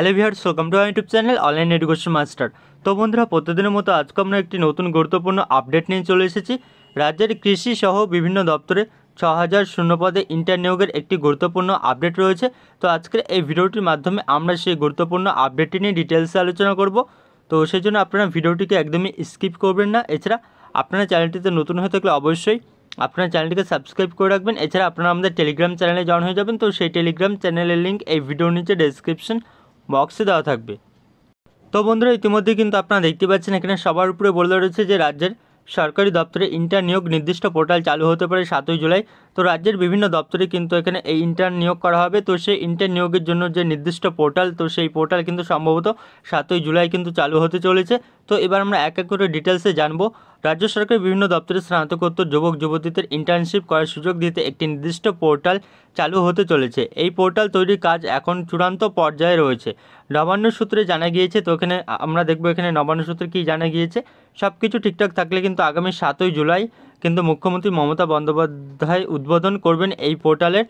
hello viewers welcome to YouTube channel online education master তো বন্ধুরা প্রতিদিনের মতো আজকে আমরা একটি নতুন গুরুত্বপূর্ণ আপডেট নিয়ে চলে এসেছি রাজ্যের কৃষি সহ বিভিন্ন দপ্তরে ছ হাজার শূন্যপদে নিয়োগের একটি গুরুত্বপূর্ণ আপডেট রয়েছে তো আজকের এই ভিডিওটির মাধ্যমে আমরা সেই গুরুত্বপূর্ণ আপডেটটি নিয়ে ডিটেলসে আলোচনা করব তো সেই জন্য আপনারা ভিডিওটিকে একদমই স্কিপ করবেন না এছাড়া আপনারা চ্যানেলটিতে নতুন হয়ে থাকলে অবশ্যই আপনার চ্যানেলটিকে সাবস্ক্রাইব করে রাখবেন এছাড়া আপনারা আমাদের টেলিগ্রাম চ্যানেলে জয়েন হয়ে যাবেন তো সেই টেলিগ্রাম চ্যানেলের লিঙ্ক এই ভিডিওর নিচে ডেসক্রিপশন বক্সে দেওয়া থাকবে তো বন্ধুরা ইতিমধ্যে কিন্তু আপনারা দেখতে পাচ্ছেন এখানে সবার উপরে বলে রয়েছে যে রাজ্যের সরকারি দপ্তরে ইন্টার নিয়োগ নির্দিষ্ট পোর্টাল চালু হতে পারে সাতই জুলাই তো রাজ্যের বিভিন্ন দপ্তরে কিন্তু এখানে এই ইন্টার নিয়োগ করা হবে তো সেই ইন্টার নিয়োগের জন্য যে নির্দিষ্ট পোর্টাল তো সেই পোর্টাল কিন্তু সম্ভবত সাতই জুলাই কিন্তু চালু হতে চলেছে তো এবার আমরা এক এক করে ডিটেলসে জানবো রাজ্য সরকারের বিভিন্ন দপ্তরে স্নাতকোত্তর যুবক যুবতীদের ইন্টার্নশিপ করার সুযোগ দিতে একটি নির্দিষ্ট পোর্টাল চালু হতে চলেছে এই পোর্টাল তৈরির কাজ এখন চূড়ান্ত পর্যায়ে রয়েছে নবান্ন সূত্রে জানা গিয়েছে তো এখানে আমরা দেখব এখানে নবান্ন সূত্রে কী জানা গিয়েছে সব কিছু ঠিকঠাক থাকলে কিন্তু আগামী সাতই জুলাই কিন্তু মুখ্যমন্ত্রী মমতা বন্দ্যোপাধ্যায় উদ্বোধন করবেন এই পোর্টালের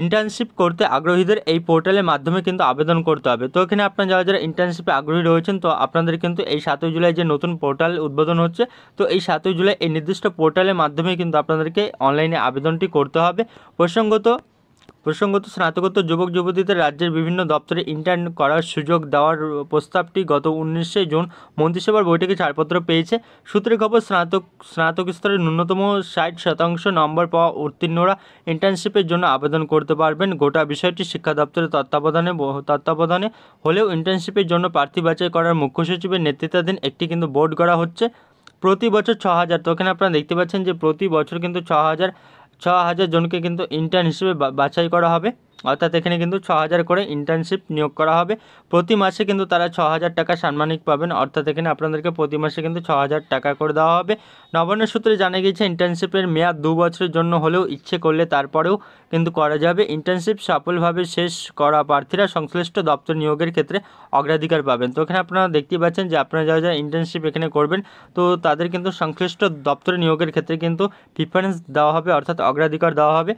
ইন্টার্নশিপ করতে আগ্রহীদের এই পোর্টালের মাধ্যমে কিন্তু আবেদন করতে হবে তো এখানে আপনারা যারা যারা ইন্টার্নশিপে আগ্রহী রয়েছেন তো আপনাদের কিন্তু এই সাতই জুলাই যে নতুন পোর্টাল উদ্বোধন হচ্ছে তো এই সাতই জুলাই এই নির্দিষ্ট পোর্টালের মাধ্যমে কিন্তু আপনাদেরকে অনলাইনে আবেদনটি করতে হবে প্রসঙ্গত প্রসঙ্গত স্নাতকোত্তর যুবক যুবতীদের রাজ্যের বিভিন্ন দপ্তরে ইন্টার্ন করার সুযোগ দেওয়ার প্রস্তাবটি গত উনিশে জুন মন্ত্রিসভার বৈঠকে ছাড়পত্র পেয়েছে সূত্রে খবর স্নাতক স্নাতক স্তরে ন্যূনতম ষাট শতাংশ নম্বর পাওয়া উত্তীর্ণরা ইন্টার্নশিপের জন্য আবেদন করতে পারবেন গোটা বিষয়টি শিক্ষা দপ্তরের তত্ত্বাবধানে তত্ত্বাবধানে হলেও ইন্টার্নশিপের জন্য প্রার্থী বাছাই করার মুখ্য সচিবের নেতৃত্বাধীন একটি কিন্তু বোর্ড করা হচ্ছে প্রতি বছর ছ হাজার তখন আপনারা দেখতে পাচ্ছেন যে প্রতি বছর কিন্তু ছ হাজার ছ হাজার জনকে কিন্তু ইন্টার্ন হিসেবে বাছাই করা হবে অর্থাৎ এখানে কিন্তু ছ হাজার করে ইন্টার্নশিপ নিয়োগ করা হবে প্রতি মাসে কিন্তু তারা ছ হাজার টাকা সাম্মানিক পাবেন অর্থাৎ এখানে আপনাদেরকে প্রতি মাসে কিন্তু ছ হাজার টাকা করে দেওয়া হবে নবান্ন সূত্রে জানা গিয়েছে ইন্টার্নশিপের মেয়াদ দু বছরের জন্য হলেও ইচ্ছে করলে তারপরেও কিন্তু করা যাবে ইন্টার্নশিপ সফলভাবে শেষ করা প্রার্থীরা সংশ্লিষ্ট দপ্তর নিয়োগের ক্ষেত্রে অগ্রাধিকার পাবেন তো এখানে আপনারা দেখতেই পাচ্ছেন যে আপনারা যারা যারা ইন্টার্নশিপ এখানে করবেন তো তাদের কিন্তু সংশ্লিষ্ট দপ্তর নিয়োগের ক্ষেত্রে কিন্তু প্রিফারেন্স দেওয়া হবে অর্থাৎ অগ্রাধিকার দেওয়া হবে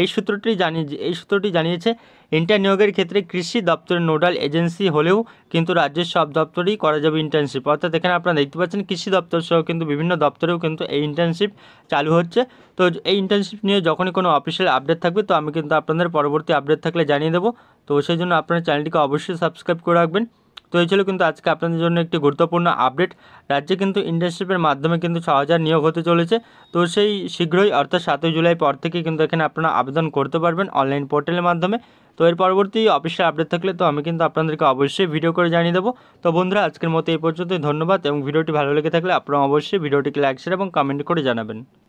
এই সূত্রটি জানিয়ে এই সূত্রটি জানিয়েছে ইন্টার নিয়োগের ক্ষেত্রে কৃষি দপ্তরের নোডাল এজেন্সি হলেও কিন্তু রাজ্যের সব দপ্তরেই করা যাবে ইন্টার্নশিপ অর্থাৎ এখানে আপনারা দেখতে পাচ্ছেন কৃষি দপ্তর সহ কিন্তু বিভিন্ন দপ্তরেও কিন্তু এই ইন্টার্নশিপ চালু হচ্ছে তো এই ইন্টার্নশিপ নিয়ে যখনই কোনো অফিসিয়াল আপডেট থাকবে তো আমি কিন্তু আপনাদের পরবর্তী আপডেট থাকলে জানিয়ে দেবো তো সেই জন্য আপনার চ্যানেলটিকে অবশ্যই সাবস্ক্রাইব করে রাখবেন তো এই ছিল কিন্তু আজকে আপনাদের জন্য একটি গুরুত্বপূর্ণ আপডেট রাজ্যে কিন্তু ইন্টার্নশিপের মাধ্যমে কিন্তু ছ হাজার নিয়োগ হতে চলেছে তো সেই শীঘ্রই অর্থাৎ সাতই জুলাই পর থেকে কিন্তু এখানে আপনারা আবেদন করতে পারবেন অনলাইন পোর্টালের মাধ্যমে তো এর পরবর্তী অফিসে আপডেট থাকলে তো আমি কিন্তু আপনাদেরকে অবশ্যই ভিডিও করে জানিয়ে দেবো তো বন্ধুরা আজকের মতো এই পর্যন্তই ধন্যবাদ এবং ভিডিওটি ভালো লেগে থাকলে আপনারা অবশ্যই ভিডিওটিকে লাইক শেয়ার এবং কমেন্ট করে জানাবেন